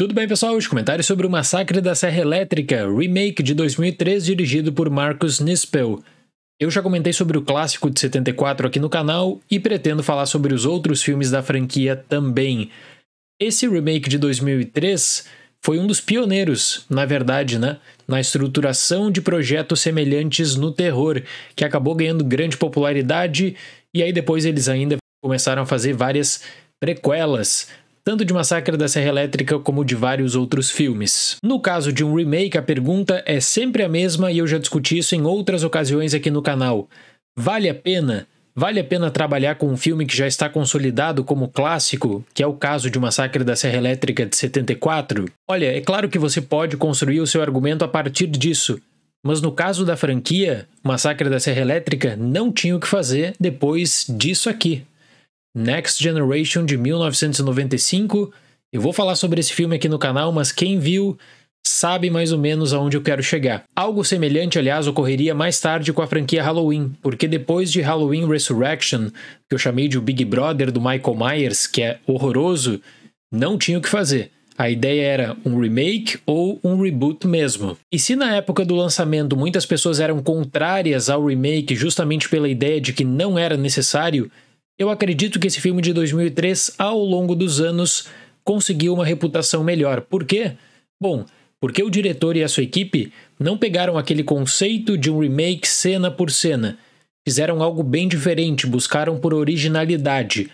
Tudo bem, pessoal? Os comentários sobre o Massacre da Serra Elétrica, remake de 2003 dirigido por Marcus Nispel. Eu já comentei sobre o clássico de 74 aqui no canal e pretendo falar sobre os outros filmes da franquia também. Esse remake de 2003 foi um dos pioneiros, na verdade, né, na estruturação de projetos semelhantes no terror, que acabou ganhando grande popularidade e aí depois eles ainda começaram a fazer várias prequelas tanto de Massacre da Serra Elétrica como de vários outros filmes. No caso de um remake, a pergunta é sempre a mesma e eu já discuti isso em outras ocasiões aqui no canal. Vale a pena? Vale a pena trabalhar com um filme que já está consolidado como clássico, que é o caso de Massacre da Serra Elétrica de 74? Olha, é claro que você pode construir o seu argumento a partir disso, mas no caso da franquia, Massacre da Serra Elétrica não tinha o que fazer depois disso aqui. Next Generation de 1995. Eu vou falar sobre esse filme aqui no canal, mas quem viu sabe mais ou menos aonde eu quero chegar. Algo semelhante, aliás, ocorreria mais tarde com a franquia Halloween, porque depois de Halloween Resurrection, que eu chamei de o Big Brother do Michael Myers, que é horroroso, não tinha o que fazer. A ideia era um remake ou um reboot mesmo. E se na época do lançamento muitas pessoas eram contrárias ao remake justamente pela ideia de que não era necessário, eu acredito que esse filme de 2003, ao longo dos anos, conseguiu uma reputação melhor. Por quê? Bom, porque o diretor e a sua equipe não pegaram aquele conceito de um remake cena por cena. Fizeram algo bem diferente, buscaram por originalidade.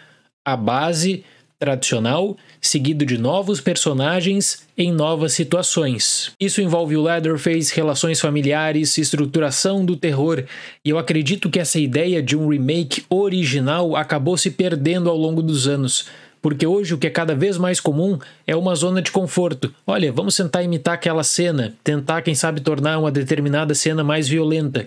A base tradicional, seguido de novos personagens em novas situações. Isso envolve o Leatherface, relações familiares, estruturação do terror, e eu acredito que essa ideia de um remake original acabou se perdendo ao longo dos anos. Porque hoje o que é cada vez mais comum é uma zona de conforto. Olha, vamos tentar imitar aquela cena, tentar, quem sabe, tornar uma determinada cena mais violenta.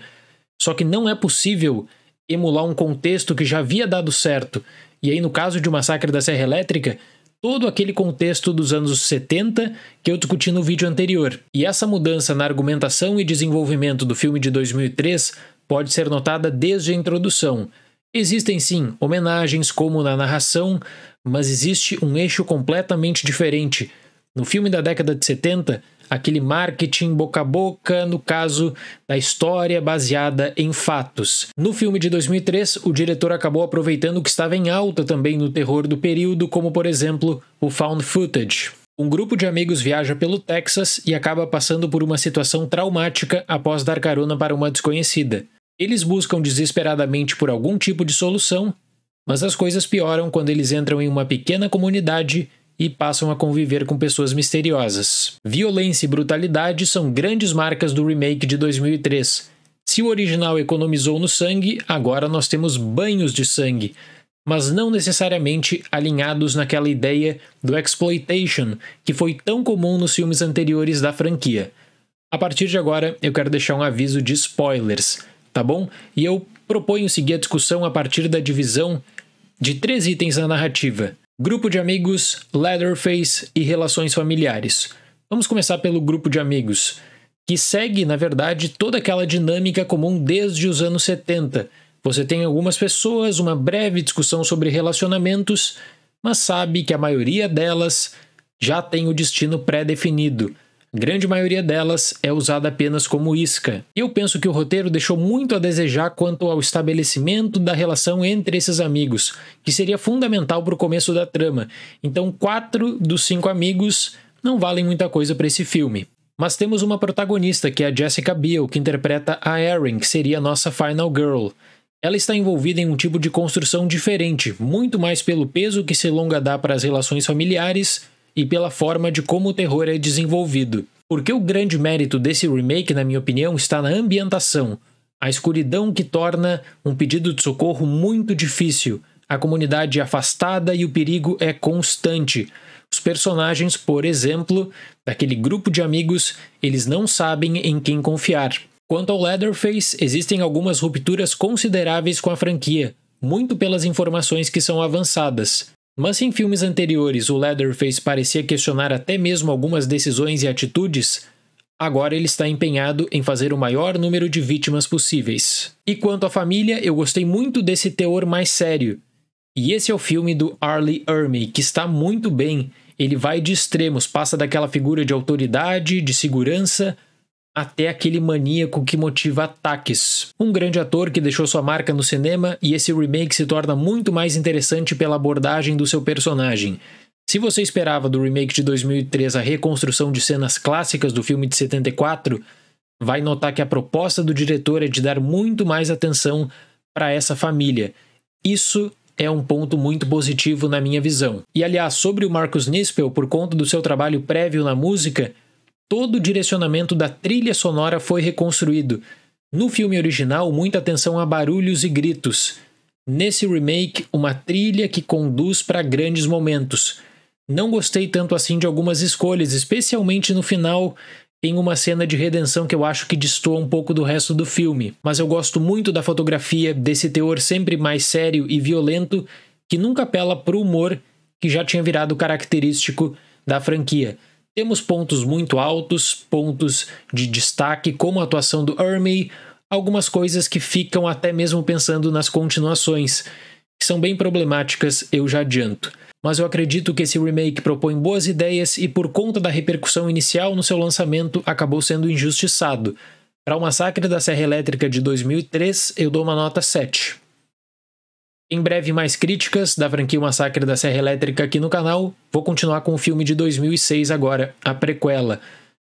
Só que não é possível emular um contexto que já havia dado certo. E aí, no caso de um massacre da Serra Elétrica, todo aquele contexto dos anos 70 que eu discuti no vídeo anterior. E essa mudança na argumentação e desenvolvimento do filme de 2003 pode ser notada desde a introdução. Existem sim homenagens, como na narração, mas existe um eixo completamente diferente. No filme da década de 70, aquele marketing boca a boca, no caso da história baseada em fatos. No filme de 2003, o diretor acabou aproveitando o que estava em alta também no terror do período, como por exemplo o found footage. Um grupo de amigos viaja pelo Texas e acaba passando por uma situação traumática após dar carona para uma desconhecida. Eles buscam desesperadamente por algum tipo de solução, mas as coisas pioram quando eles entram em uma pequena comunidade e passam a conviver com pessoas misteriosas. Violência e brutalidade são grandes marcas do remake de 2003. Se o original economizou no sangue, agora nós temos banhos de sangue, mas não necessariamente alinhados naquela ideia do exploitation que foi tão comum nos filmes anteriores da franquia. A partir de agora, eu quero deixar um aviso de spoilers, tá bom? E eu proponho seguir a discussão a partir da divisão de três itens na narrativa: grupo de amigos, Leatherface e relações familiares. Vamos começar pelo grupo de amigos, que segue, na verdade, toda aquela dinâmica comum desde os anos 70. Você tem algumas pessoas, uma breve discussão sobre relacionamentos, mas sabe que a maioria delas já tem o destino pré-definido grande maioria delas é usada apenas como isca. Eu penso que o roteiro deixou muito a desejar quanto ao estabelecimento da relação entre esses amigos, que seria fundamental para o começo da trama. Então, quatro dos cinco amigos não valem muita coisa para esse filme. Mas temos uma protagonista, que é a Jessica Biel, que interpreta a Erin, que seria a nossa Final Girl. Ela está envolvida em um tipo de construção diferente, muito mais pelo peso que longa dá para as relações familiares e pela forma de como o terror é desenvolvido. Porque o grande mérito desse remake, na minha opinião, está na ambientação, a escuridão que torna um pedido de socorro muito difícil, a comunidade afastada e o perigo é constante. Os personagens, por exemplo, daquele grupo de amigos, eles não sabem em quem confiar. Quanto ao Leatherface, existem algumas rupturas consideráveis com a franquia, muito pelas informações que são avançadas. Mas em filmes anteriores o Leatherface parecia questionar até mesmo algumas decisões e atitudes, agora ele está empenhado em fazer o maior número de vítimas possíveis. E quanto à família, eu gostei muito desse teor mais sério. E esse é o filme do Arlie Ermey, que está muito bem. Ele vai de extremos, passa daquela figura de autoridade, de segurança, até aquele maníaco que motiva ataques. Um grande ator que deixou sua marca no cinema e esse remake se torna muito mais interessante pela abordagem do seu personagem. Se você esperava do remake de 2003 a reconstrução de cenas clássicas do filme de 74, vai notar que a proposta do diretor é de dar muito mais atenção para essa família. Isso é um ponto muito positivo na minha visão. E aliás, sobre o Marcus Nispel, por conta do seu trabalho prévio na música, Todo o direcionamento da trilha sonora foi reconstruído. No filme original, muita atenção a barulhos e gritos. Nesse remake, uma trilha que conduz para grandes momentos. Não gostei tanto assim de algumas escolhas, especialmente no final, em uma cena de redenção que eu acho que destoa um pouco do resto do filme. Mas eu gosto muito da fotografia, desse teor sempre mais sério e violento, que nunca apela para o humor que já tinha virado característico da franquia. Temos pontos muito altos, pontos de destaque, como a atuação do Ermey, algumas coisas que ficam até mesmo pensando nas continuações, que são bem problemáticas, eu já adianto. Mas eu acredito que esse remake propõe boas ideias e, por conta da repercussão inicial no seu lançamento, acabou sendo injustiçado. Para o Massacre da Serra Elétrica de 2003, eu dou uma nota 7. Em breve, mais críticas da franquia Massacre da Serra Elétrica aqui no canal. Vou continuar com o filme de 2006 agora, a prequela.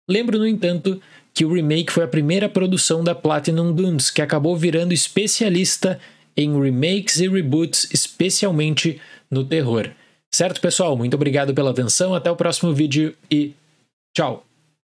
Lembro, no entanto, que o remake foi a primeira produção da Platinum Dunes, que acabou virando especialista em remakes e reboots, especialmente no terror. Certo, pessoal? Muito obrigado pela atenção, até o próximo vídeo e tchau!